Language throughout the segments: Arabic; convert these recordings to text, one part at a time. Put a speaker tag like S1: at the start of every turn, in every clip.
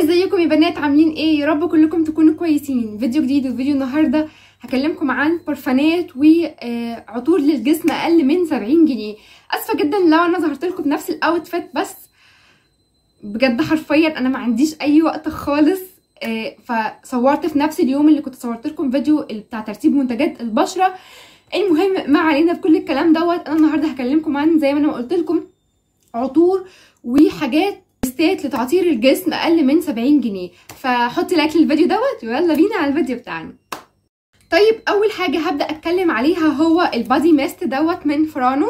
S1: ازيكم يا بنات عاملين ايه يا رب كلكم تكونوا كويسين فيديو جديد وفيديو النهارده هكلمكم عن برفانات وعطور آه، للجسم اقل من 70 جنيه اسفه جدا لو انا ظهرت لكم بنفس الاوتفيت بس بجد حرفيا انا ما عنديش اي وقت خالص آه، فصورت في نفس اليوم اللي كنت صورت لكم فيديو بتاع ترتيب منتجات البشره المهم ما علينا بكل الكلام دوت انا النهارده هكلمكم عن زي ما انا قلت لكم عطور وحاجات تيستات لتعطير الجسم اقل من 70 جنيه فحطي لايك للفيديو دوت ويلا بينا على الفيديو بتاعنا طيب اول حاجه هبدا اتكلم عليها هو البادي ميست دوت من فرانو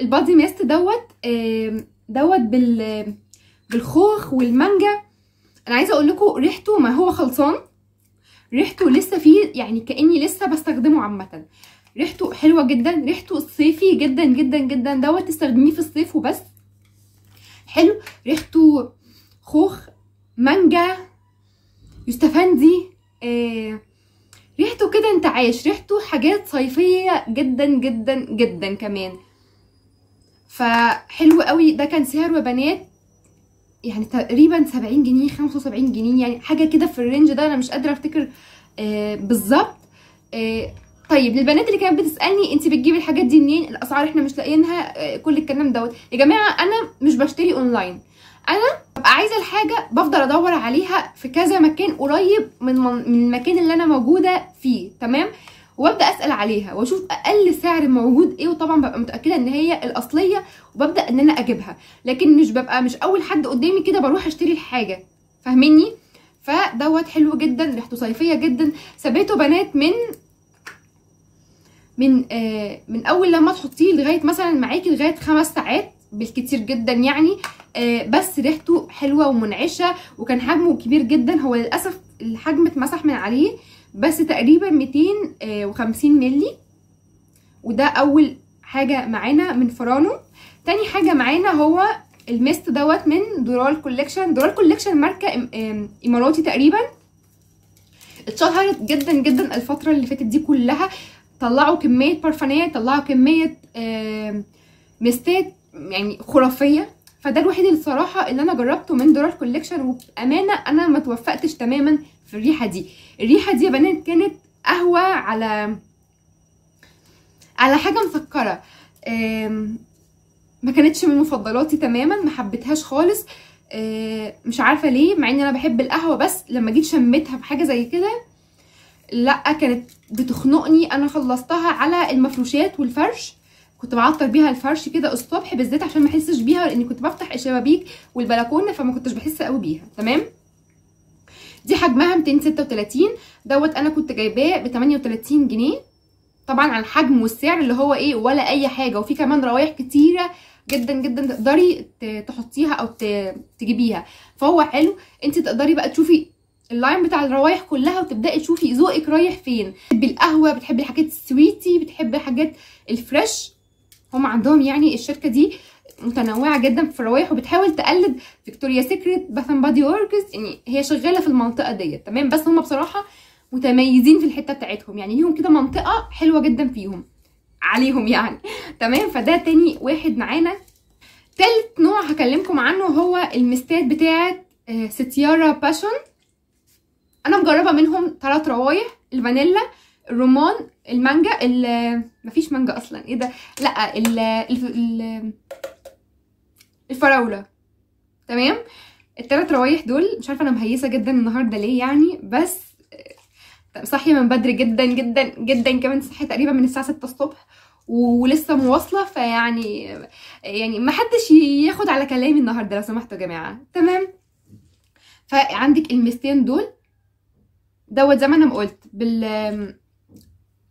S1: البادي ميست دوت دوت بال بالخوخ والمانجا انا عايزه اقول لكم ريحته ما هو خلصان ريحته لسه فيه يعني كاني لسه بستخدمه عامه ريحته حلوه جدا ريحته صيفي جدا جدا جدا دوت تستخدميه في الصيف وبس حلو ريحته خوخ مانجا يستفندي آه ريحته كده انت عايش ريحته حاجات صيفية جدا جدا جدا كمان فحلو قوي ده كان سعره وبنات بنات يعني تقريبا سبعين جنيه خمسة وسبعين جنيه يعني حاجه كده في الرينج ده انا مش قادره افتكر آه بالظبط آه طيب للبنات اللي كانت بتسالني انت بتجيبي الحاجات دي منين الاسعار احنا مش لاقيينها آه، كل الكلام دوت يا جماعه انا مش بشتري اونلاين انا ببقى عايزه الحاجه بفضل ادور عليها في كذا مكان قريب من من المكان اللي انا موجوده فيه تمام وابدا اسال عليها واشوف اقل سعر موجود ايه وطبعا ببقى متاكده ان هي الاصليه وببدا ان انا اجيبها لكن مش ببقى مش اول حد قدامي كده بروح اشتري الحاجه فاهميني فدوت حلو جدا ريحته صيفيه جدا سبيته بنات من من آه من اول لما تحطيه لغايه مثلا معاكي لغايه خمس ساعات بالكتير جدا يعني آه بس ريحته حلوه ومنعشه وكان حجمه كبير جدا هو للاسف الحجم اتمسح من عليه بس تقريبا 250 آه، مللي وده اول حاجه معانا من فرانو تاني حاجه معانا هو الميست دوت من دورال كوليكشن دورال كوليكشن ماركه اماراتي تقريبا اتشهرت جدا جدا الفتره اللي فاتت دي كلها طلعوا كميه برفانات طلعوا كميه مستات يعني خرافيه فده الوحيد الصراحه اللي انا جربته من دولار كوليكشن وبامانه انا ما توفقتش تماما في الريحه دي الريحه دي يا بنات كانت قهوه على على حاجه مسكره ما كانتش من مفضلاتي تماما ما حبيتهاش خالص آه، مش عارفه ليه مع ان انا بحب القهوه بس لما جيت شميتها بحاجه زي كده لا كانت بتخنقني انا خلصتها على المفروشات والفرش كنت بعطر بيها الفرش كده الصبح بالذات عشان ما احسش بيها لاني كنت بفتح الشبابيك والبلكونه فما كنتش بحس قوي بيها تمام دي حجمها 236 دوت انا كنت جايباه ب 38 جنيه طبعا على الحجم والسعر اللي هو ايه ولا اي حاجه وفي كمان روايح كتيره جدا جدا تقدري تحطيها او تجيبيها فهو حلو انت تقدري بقى تشوفي اللاين بتاع الروايح كلها وتبداي تشوفي ذوقك رايح فين بتحبي القهوه بتحبي الحاجات السويتي بتحبي حاجات الفريش هم عندهم يعني الشركه دي متنوعه جدا في الروايح وبتحاول تقلد فيكتوريا سيكريت باث اند بادي وركس يعني هي شغاله في المنطقه ديت تمام بس هم بصراحه متميزين في الحته بتاعتهم يعني ليهم كده منطقه حلوه جدا فيهم عليهم يعني تمام فده تاني واحد معانا تالت نوع هكلمكم عنه هو المستات بتاعت ستيارا باشون انا مجربه منهم ثلاث روايح الفانيلا الرومان المانجا ال مفيش مانجا اصلا ايه ده لا ال ال الفراوله تمام الثلاث روايح دول مش عارفه انا مهيسه جدا النهارده ليه يعني بس صاحيه من بدري جدا جدا جدا كمان صحيه تقريبا من الساعه 6 الصبح ولسه مواصله فيعني يعني ما حدش ياخد على كلامي النهارده لو سمحتوا يا جماعه تمام فعندك الميستين دول دوت زي ما انا ما قلت بال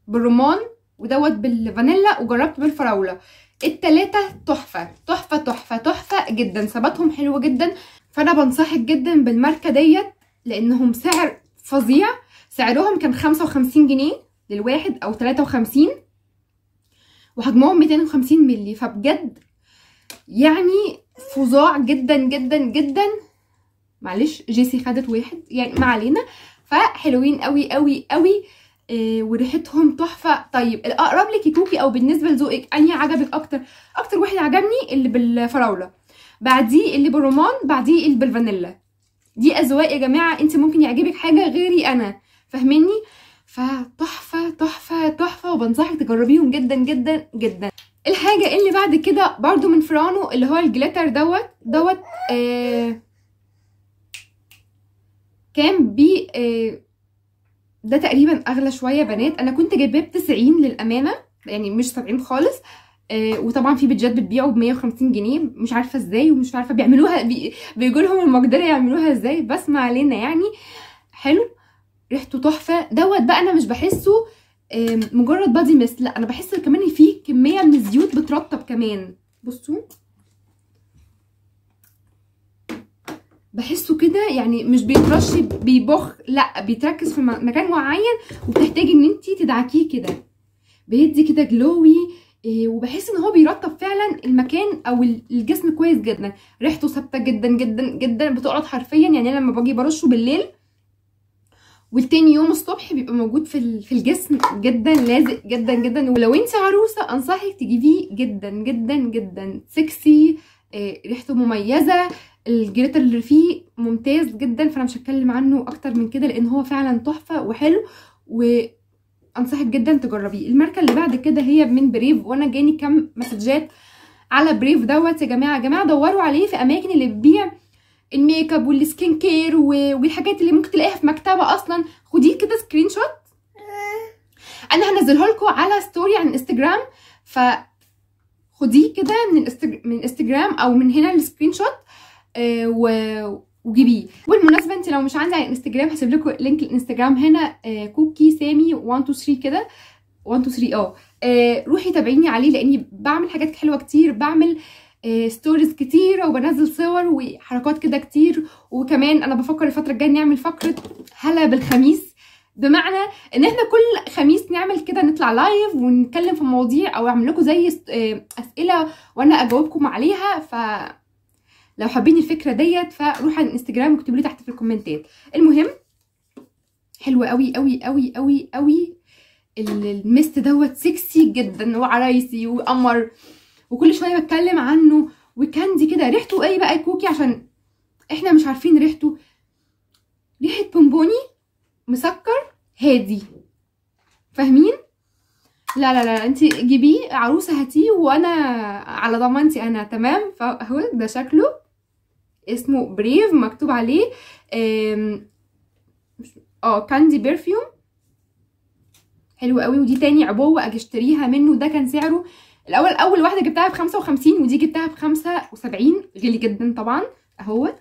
S1: بالرمان ودوت بالفانيلا وجربت بالفراوله التلاتة تحفة تحفة تحفة تحفة جدا ثباتهم حلو جدا فانا بنصحك جدا بالماركة ديت لانهم سعر فظيع سعرهم كان 55 جنيه للواحد او 53 وحجمهم 250 مللي فبجد يعني فظاع جدا جدا جدا معلش جيسي خدت واحد يعني ما علينا فحلوين قوي قوي قوي إيه وريحتهم تحفه طيب الاقرب كوكي او بالنسبه لذوقك انهي عجبك اكتر اكتر واحد عجبني اللي بالفراوله بعديه اللي بالرمان بعديه اللي بالفانيلا دي اذواق يا جماعه انت ممكن يعجبك حاجه غيري انا فاهميني فتحفه تحفه تحفه وبنصحك تجربيهم جدا جدا جدا الحاجه اللي بعد كده برضو من فرانو اللي هو الجليتر دوت دوت آه كان ب آه، ده تقريبا اغلى شويه بنات انا كنت جايباه ب 90 للامانه يعني مش 70 خالص آه وطبعا في بيتجات بتبيعه ب 150 جنيه مش عارفه ازاي ومش عارفه بيعملوها بي... بيجوا لهم المقدره يعملوها ازاي بس ما علينا يعني حلو ريحته تحفه دوت بقى انا مش بحسه آه، مجرد بادي ميست لا انا بحس كمان فيه كميه من الزيوت بترطب كمان بصوا بحسه كده يعني مش بيترش بيبخ لا بيتركز في مكان معين وبتحتاجي ان انت تدعكيه كده بيدي كده جلوي إيه وبحس ان هو بيرطب فعلا المكان او الجسم كويس جدا ريحته ثابته جدا جدا جدا بتقعد حرفيا يعني انا لما باجي برشه بالليل والتاني يوم الصبح بيبقى موجود في في الجسم جدا لازق جدا جدا ولو انت عروسه انصحك تجيبيه جدا جدا جدا سكسي إيه ريحته مميزه الجريتر اللي فيه ممتاز جدا فانا مش هتكلم عنه اكتر من كده لان هو فعلا تحفه وحلو وانصحك جدا تجربيه الماركه اللي بعد كده هي من بريف وانا جاني كام مسجات على بريف دوت يا جماعه يا جماعه دوروا عليه في اماكن اللي بتبيع الميك اب والسكين كير والحاجات اللي ممكن تلاقيها في مكتبه اصلا خديه كده سكرين شوت انا هنزله لكم على ستوري على الانستجرام ف خديه كده من الانستجرام او من هنا السكرين شوت آه، وجيبيه بالمناسبه انت لو مش عندي على الانستجرام هسيب لكم لينك الانستجرام هنا آه، كوكي سامي 123 كده 123 اه. اه روحي تابعيني عليه لاني بعمل حاجات حلوه كتير بعمل ستوريز كتير وبنزل صور وحركات كده كتير وكمان انا بفكر الفتره الجايه نعمل فقره هلا بالخميس بمعنى ان احنا كل خميس نعمل كده نطلع لايف ونتكلم في مواضيع او اعمل لكم زي اسئله وانا اجاوبكم عليها ف لو حابين الفكره ديت فروحوا على الانستجرام واكتبوا لي تحت في الكومنتات المهم حلو قوي قوي قوي قوي قوي المست دوت سكسي جدا وعرايسي وقمر وكل شويه بتكلم عنه وكاندي كده ريحته ايه بقى الكوكي عشان احنا مش عارفين ريحته ريحه بونبوني مسكر هادي فاهمين لا لا لا انت جيبيه عروسه هاتيه وانا على ضمانتي انا تمام فهو ده شكله اسمه بريف مكتوب عليه اه كاندي برفيوم حلو قوي ودي تاني عبوه اجي اشتريها منه ده كان سعره الاول اول واحده جبتها ب 55 ودي جبتها ب 75 غلي جدا طبعا اهوت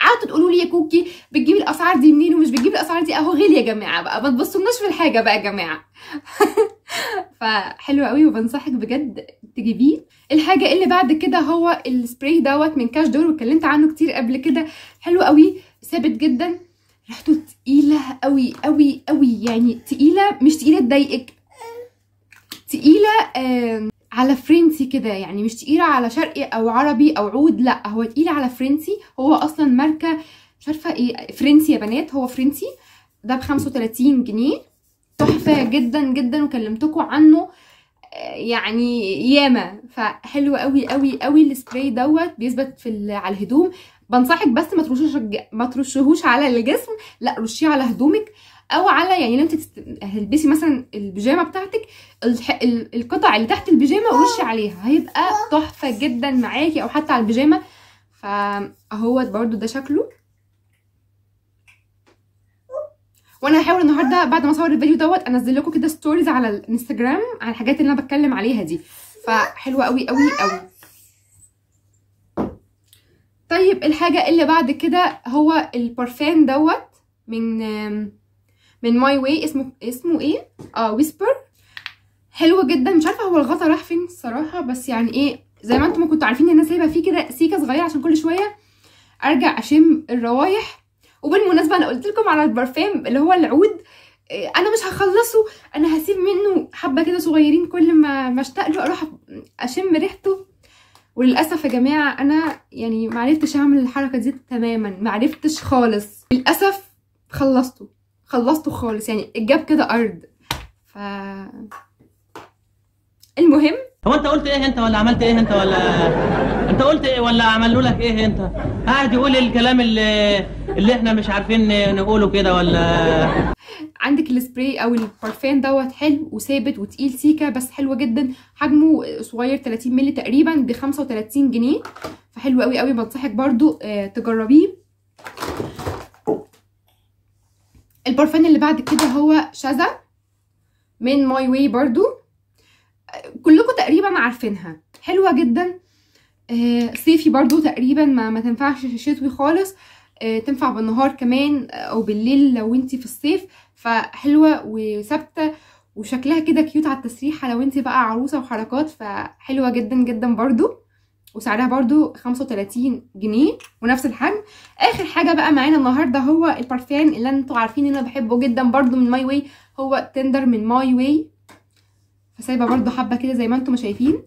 S1: قعدتوا تقولوا لي يا كوكي بتجيبي الاسعار دي منين ومش بتجيبي الاسعار دي اهو غلي يا جماعه بقى ما تبصوناش في الحاجه بقى يا جماعه فحلو قوي وبنصحك بجد تجيبيه الحاجه اللي بعد كده هو السبراي دوت من كاش دور واتكلمت عنه كتير قبل كده حلو قوي ثابت جدا ريحته تقيله قوي قوي قوي يعني تقيله مش تقيله تضايقك تقيله آه على فرنسي كده يعني مش تقيله على شرقي او عربي او عود لا هو تقيل على فرنسي هو اصلا ماركه مش عارفه ايه فرنسي يا بنات هو فرنسي ده ب 35 جنيه تحفه جدا جدا وكلمتكم عنه يعني ياما فحلو قوي قوي قوي السبراي دوت بيثبت في على الهدوم بنصحك بس ما ترشوش ما ترشوهوش على الجسم لا رشيه على هدومك او على يعني لو انت هتلبسي مثلا البيجامه بتاعتك القطع اللي تحت البيجامه ورشي عليها هيبقى تحفه جدا معاكي او حتى على البيجامه فهو برده ده شكله وانا هحاول النهارده بعد ما اصور الفيديو دوت انزل لكم كده ستوريز على الانستجرام على الحاجات اللي انا بتكلم عليها دي فحلوه قوي قوي قوي طيب الحاجه اللي بعد كده هو البارفان دوت من من ماي واي اسمه اسمه ايه اه ويسبر حلو جدا مش عارفه هو الغطا راح فين الصراحه بس يعني ايه زي ما انتم كنتوا عارفين ان انا سايبه فيه كده سيكه صغيره عشان كل شويه ارجع اشم الروايح وبالمناسبه انا قلت لكم على البرفان اللي هو العود آه، انا مش هخلصه انا هسيب منه حبه كده صغيرين كل ما ما اشتاق له اروح اشم ريحته وللاسف يا جماعه انا يعني ما عرفتش اعمل الحركه دي تماما ما عرفتش خالص للاسف خلصته خلصته خالص يعني الجاب كده ارض ف المهم هو انت قلت ايه انت ولا عملت ايه انت ولا انت قلت ايه ولا عملوا لك ايه انت قاعد يقول الكلام اللي اللي احنا مش عارفين نقوله كده ولا عندك السبراي او البارفان دوت حلو وثابت وتقيل سيكا بس حلو جدا حجمه صغير 30 مللي تقريبا ب 35 جنيه فحلو قوي قوي بنصحك برضو آه، تجربيه البارفان اللي بعد كده هو شذا من ماي واي برضو كلكم تقريبا عارفينها حلوه جدا آه، صيفي برضو تقريبا ما, ما تنفعش شتوي خالص آه، تنفع بالنهار كمان آه، او بالليل لو انت في الصيف فحلوه وثابته وشكلها كده كيوت على التسريحه لو انت بقى عروسه وحركات فحلوه جدا جدا برضو وسعرها برضو 35 جنيه ونفس الحجم اخر حاجه بقى معانا النهارده هو البارفان اللي انتوا عارفين ان انا بحبه جدا برضو من ماي واي هو تندر من ماي واي فسايبه برضو حبه كده زي ما انتم شايفين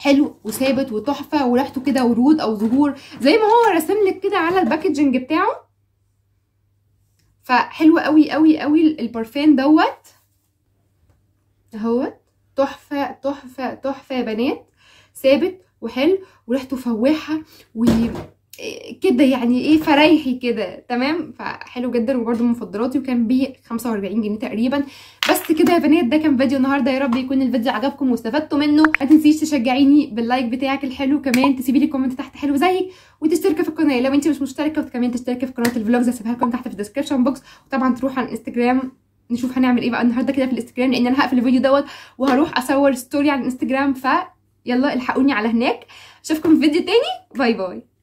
S1: حلو وثابت وتحفه وريحته كده ورود او زهور زي ما هو رسم لك كده على الباكجنج بتاعه فحلو قوي قوي قوي البرفان دوت اهوت تحفه تحفه تحفه يا بنات ثابت وحلو وريحته فواحه كده يعني ايه فريحي كده تمام فحلو جدا وبرده من مفضلاتي وكان ب 45 جنيه تقريبا بس كده يا بنات ده كان فيديو النهارده يا رب يكون الفيديو عجبكم واستفدتوا منه ما تنسيش تشجعيني باللايك بتاعك الحلو كمان تسيبي لي كومنت تحت حلو زيك وتشتركي في القناه لو انت مش مشتركه وكمان تشتركي في قناه الفلوجز هسيبها لكم تحت في الديسكربشن بوكس وطبعا تروح على الانستجرام نشوف هنعمل ايه بقى النهارده كده في الانستجرام لان انا هقفل الفيديو دوت وهروح اصور ستوري على الانستجرام ف يلا الحقوني على هناك اشوفكم في فيديو تاني باي باي